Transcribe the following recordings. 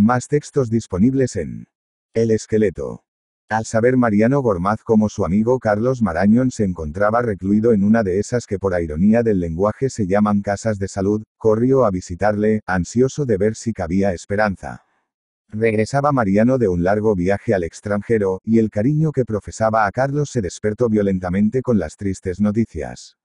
Más textos disponibles en El esqueleto. Al saber Mariano Gormaz como su amigo Carlos Marañón se encontraba recluido en una de esas que por ironía del lenguaje se llaman casas de salud, corrió a visitarle, ansioso de ver si cabía esperanza. Regresaba Mariano de un largo viaje al extranjero, y el cariño que profesaba a Carlos se despertó violentamente con las tristes noticias.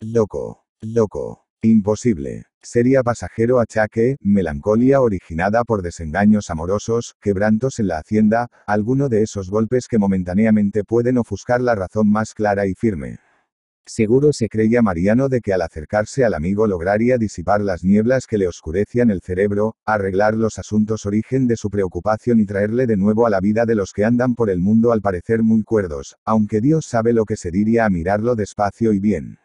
Loco, loco. Imposible. Sería pasajero achaque, melancolía originada por desengaños amorosos, quebrantos en la hacienda, alguno de esos golpes que momentáneamente pueden ofuscar la razón más clara y firme. Seguro se creía Mariano de que al acercarse al amigo lograría disipar las nieblas que le oscurecían el cerebro, arreglar los asuntos origen de su preocupación y traerle de nuevo a la vida de los que andan por el mundo al parecer muy cuerdos, aunque Dios sabe lo que se diría a mirarlo despacio y bien.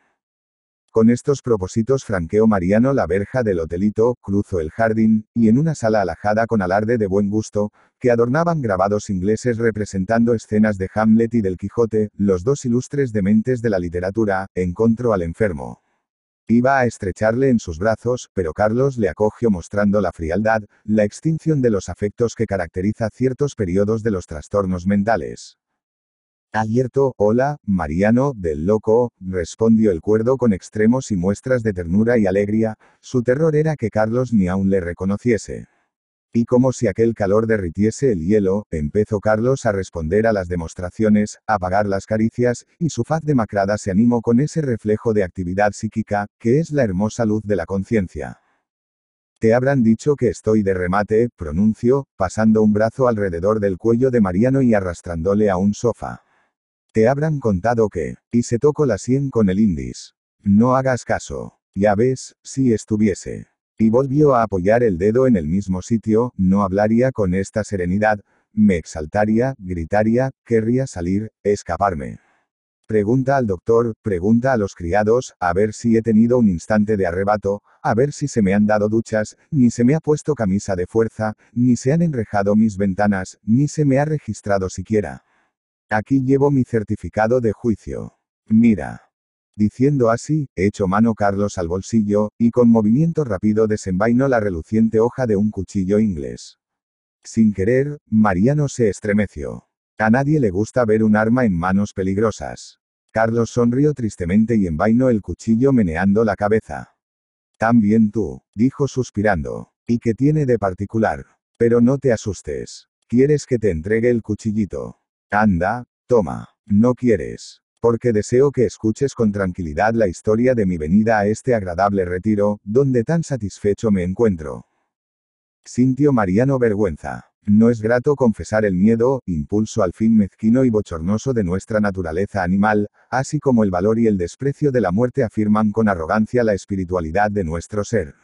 Con estos propósitos franqueó Mariano la verja del hotelito, cruzó el jardín, y en una sala alajada con alarde de buen gusto, que adornaban grabados ingleses representando escenas de Hamlet y del Quijote, los dos ilustres dementes de la literatura, encontró al enfermo. Iba a estrecharle en sus brazos, pero Carlos le acogió mostrando la frialdad, la extinción de los afectos que caracteriza ciertos periodos de los trastornos mentales. Alierto, hola, Mariano, del loco, respondió el cuerdo con extremos y muestras de ternura y alegría, su terror era que Carlos ni aún le reconociese. Y como si aquel calor derritiese el hielo, empezó Carlos a responder a las demostraciones, a pagar las caricias, y su faz demacrada se animó con ese reflejo de actividad psíquica, que es la hermosa luz de la conciencia. Te habrán dicho que estoy de remate, pronunció, pasando un brazo alrededor del cuello de Mariano y arrastrándole a un sofá. Te habrán contado que, y se tocó la sien con el índice. No hagas caso. Ya ves, si estuviese. Y volvió a apoyar el dedo en el mismo sitio, no hablaría con esta serenidad, me exaltaría, gritaría, querría salir, escaparme. Pregunta al doctor, pregunta a los criados, a ver si he tenido un instante de arrebato, a ver si se me han dado duchas, ni se me ha puesto camisa de fuerza, ni se han enrejado mis ventanas, ni se me ha registrado siquiera. Aquí llevo mi certificado de juicio. Mira. Diciendo así, echó mano Carlos al bolsillo, y con movimiento rápido desenvainó la reluciente hoja de un cuchillo inglés. Sin querer, Mariano se estremeció. A nadie le gusta ver un arma en manos peligrosas. Carlos sonrió tristemente y envainó el cuchillo meneando la cabeza. También tú, dijo suspirando. ¿Y qué tiene de particular? Pero no te asustes. ¿Quieres que te entregue el cuchillito? Anda, toma. No quieres. Porque deseo que escuches con tranquilidad la historia de mi venida a este agradable retiro, donde tan satisfecho me encuentro. Sintió Mariano vergüenza. No es grato confesar el miedo, impulso al fin mezquino y bochornoso de nuestra naturaleza animal, así como el valor y el desprecio de la muerte afirman con arrogancia la espiritualidad de nuestro ser.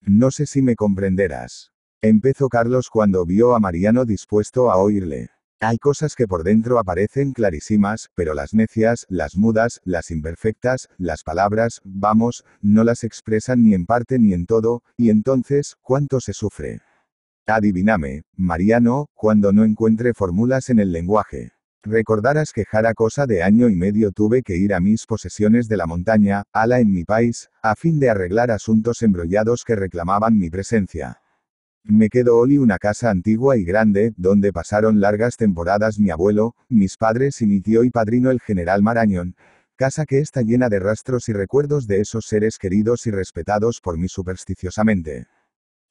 No sé si me comprenderás. Empezó Carlos cuando vio a Mariano dispuesto a oírle. Hay cosas que por dentro aparecen clarísimas, pero las necias, las mudas, las imperfectas, las palabras, vamos, no las expresan ni en parte ni en todo, y entonces, ¿cuánto se sufre? Adiviname, Mariano, cuando no encuentre fórmulas en el lenguaje. Recordarás que jara cosa de año y medio tuve que ir a mis posesiones de la montaña, ala en mi país, a fin de arreglar asuntos embrollados que reclamaban mi presencia. Me quedó Oli una casa antigua y grande, donde pasaron largas temporadas mi abuelo, mis padres y mi tío y padrino el general Marañón, casa que está llena de rastros y recuerdos de esos seres queridos y respetados por mí supersticiosamente.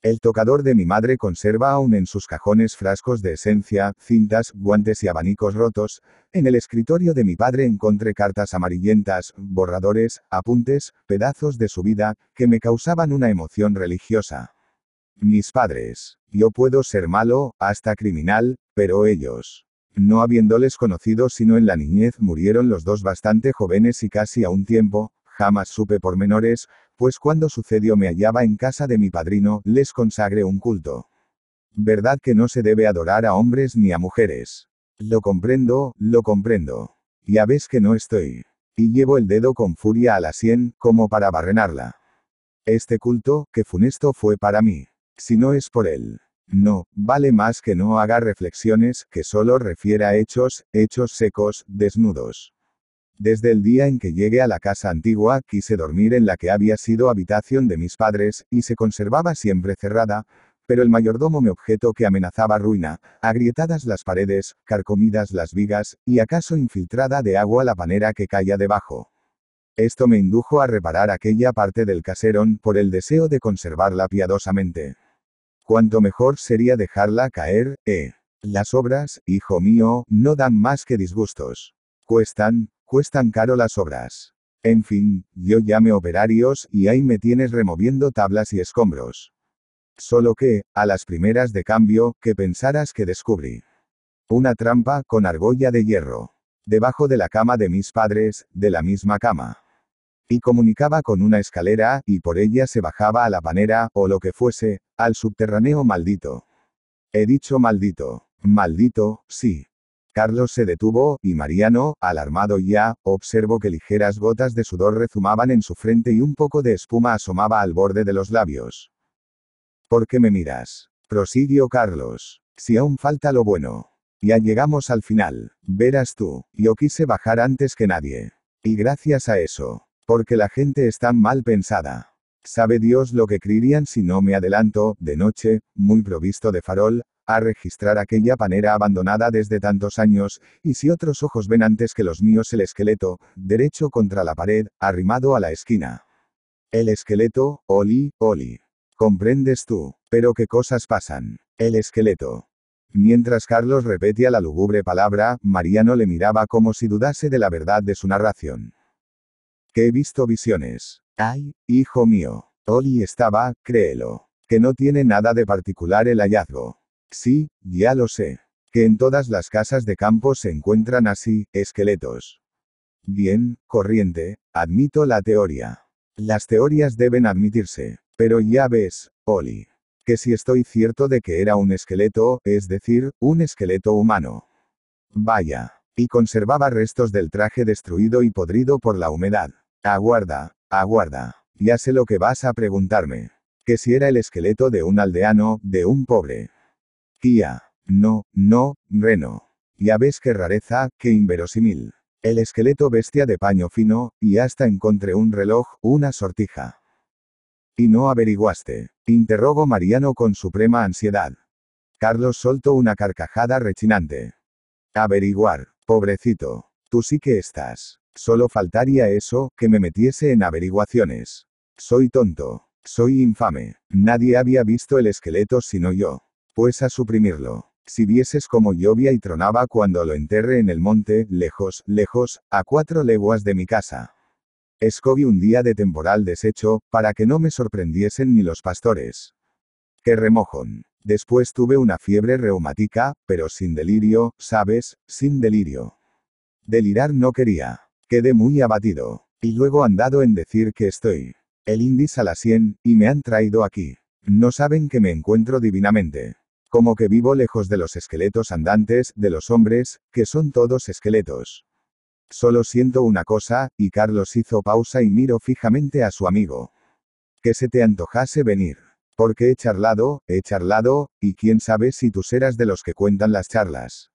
El tocador de mi madre conserva aún en sus cajones frascos de esencia, cintas, guantes y abanicos rotos. En el escritorio de mi padre encontré cartas amarillentas, borradores, apuntes, pedazos de su vida, que me causaban una emoción religiosa. Mis padres. Yo puedo ser malo, hasta criminal, pero ellos. No habiéndoles conocido sino en la niñez murieron los dos bastante jóvenes y casi a un tiempo, jamás supe por menores, pues cuando sucedió me hallaba en casa de mi padrino, les consagré un culto. Verdad que no se debe adorar a hombres ni a mujeres. Lo comprendo, lo comprendo. Ya ves que no estoy. Y llevo el dedo con furia a la sien, como para barrenarla. Este culto, que funesto fue para mí. Si no es por él. No, vale más que no haga reflexiones, que solo refiera hechos, hechos secos, desnudos. Desde el día en que llegué a la casa antigua, quise dormir en la que había sido habitación de mis padres, y se conservaba siempre cerrada, pero el mayordomo me objetó que amenazaba ruina, agrietadas las paredes, carcomidas las vigas, y acaso infiltrada de agua la panera que caía debajo. Esto me indujo a reparar aquella parte del caserón por el deseo de conservarla piadosamente cuanto mejor sería dejarla caer, eh. Las obras, hijo mío, no dan más que disgustos. Cuestan, cuestan caro las obras. En fin, yo llame operarios, y ahí me tienes removiendo tablas y escombros. Solo que, a las primeras de cambio, que pensaras que descubrí. Una trampa con argolla de hierro. Debajo de la cama de mis padres, de la misma cama y comunicaba con una escalera, y por ella se bajaba a la panera, o lo que fuese, al subterráneo maldito. He dicho maldito. Maldito, sí. Carlos se detuvo, y Mariano, alarmado ya, observó que ligeras gotas de sudor rezumaban en su frente y un poco de espuma asomaba al borde de los labios. ¿Por qué me miras? Prosiguió Carlos. Si aún falta lo bueno. Ya llegamos al final. Verás tú, yo quise bajar antes que nadie. Y gracias a eso, porque la gente está mal pensada. Sabe Dios lo que creerían si no me adelanto, de noche, muy provisto de farol, a registrar aquella panera abandonada desde tantos años, y si otros ojos ven antes que los míos el esqueleto, derecho contra la pared, arrimado a la esquina. El esqueleto, Oli, Oli. Comprendes tú, pero qué cosas pasan. El esqueleto. Mientras Carlos repetía la lúgubre palabra, Mariano le miraba como si dudase de la verdad de su narración que he visto visiones. Ay, hijo mío. Oli estaba, créelo. Que no tiene nada de particular el hallazgo. Sí, ya lo sé. Que en todas las casas de campo se encuentran así, esqueletos. Bien, corriente, admito la teoría. Las teorías deben admitirse. Pero ya ves, Oli. Que si estoy cierto de que era un esqueleto, es decir, un esqueleto humano. Vaya. Y conservaba restos del traje destruido y podrido por la humedad. Aguarda, aguarda. Ya sé lo que vas a preguntarme. Que si era el esqueleto de un aldeano, de un pobre. Tía, No, no, Reno. Ya ves qué rareza, qué inverosímil. El esqueleto bestia de paño fino, y hasta encontré un reloj, una sortija. Y no averiguaste. Interrogó Mariano con suprema ansiedad. Carlos soltó una carcajada rechinante. Averiguar, pobrecito. Tú sí que estás. Solo faltaría eso, que me metiese en averiguaciones. Soy tonto. Soy infame. Nadie había visto el esqueleto sino yo. Pues a suprimirlo. Si vieses como llovía y tronaba cuando lo enterré en el monte, lejos, lejos, a cuatro leguas de mi casa. Escogí un día de temporal deshecho, para que no me sorprendiesen ni los pastores. ¡Qué remojón! Después tuve una fiebre reumática, pero sin delirio, ¿sabes? Sin delirio. Delirar no quería. Quedé muy abatido. Y luego han dado en decir que estoy. El índice a la 100, y me han traído aquí. No saben que me encuentro divinamente. Como que vivo lejos de los esqueletos andantes, de los hombres, que son todos esqueletos. Solo siento una cosa, y Carlos hizo pausa y miró fijamente a su amigo. Que se te antojase venir. Porque he charlado, he charlado, y quién sabe si tú serás de los que cuentan las charlas.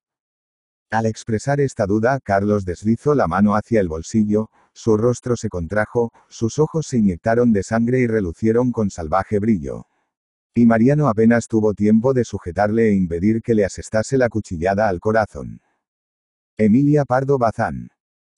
Al expresar esta duda, Carlos deslizó la mano hacia el bolsillo, su rostro se contrajo, sus ojos se inyectaron de sangre y relucieron con salvaje brillo. Y Mariano apenas tuvo tiempo de sujetarle e impedir que le asestase la cuchillada al corazón. Emilia Pardo Bazán.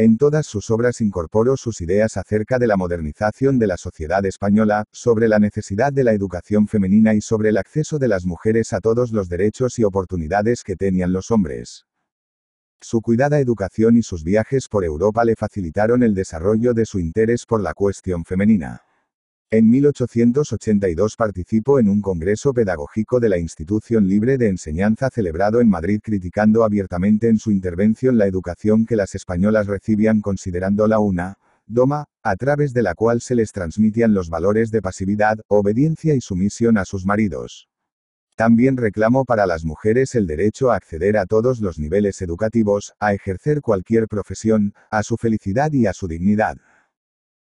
En todas sus obras incorporó sus ideas acerca de la modernización de la sociedad española, sobre la necesidad de la educación femenina y sobre el acceso de las mujeres a todos los derechos y oportunidades que tenían los hombres. Su cuidada educación y sus viajes por Europa le facilitaron el desarrollo de su interés por la cuestión femenina. En 1882 participó en un congreso pedagógico de la Institución Libre de Enseñanza celebrado en Madrid criticando abiertamente en su intervención la educación que las españolas recibían considerándola una doma, a través de la cual se les transmitían los valores de pasividad, obediencia y sumisión a sus maridos. También reclamó para las mujeres el derecho a acceder a todos los niveles educativos, a ejercer cualquier profesión, a su felicidad y a su dignidad.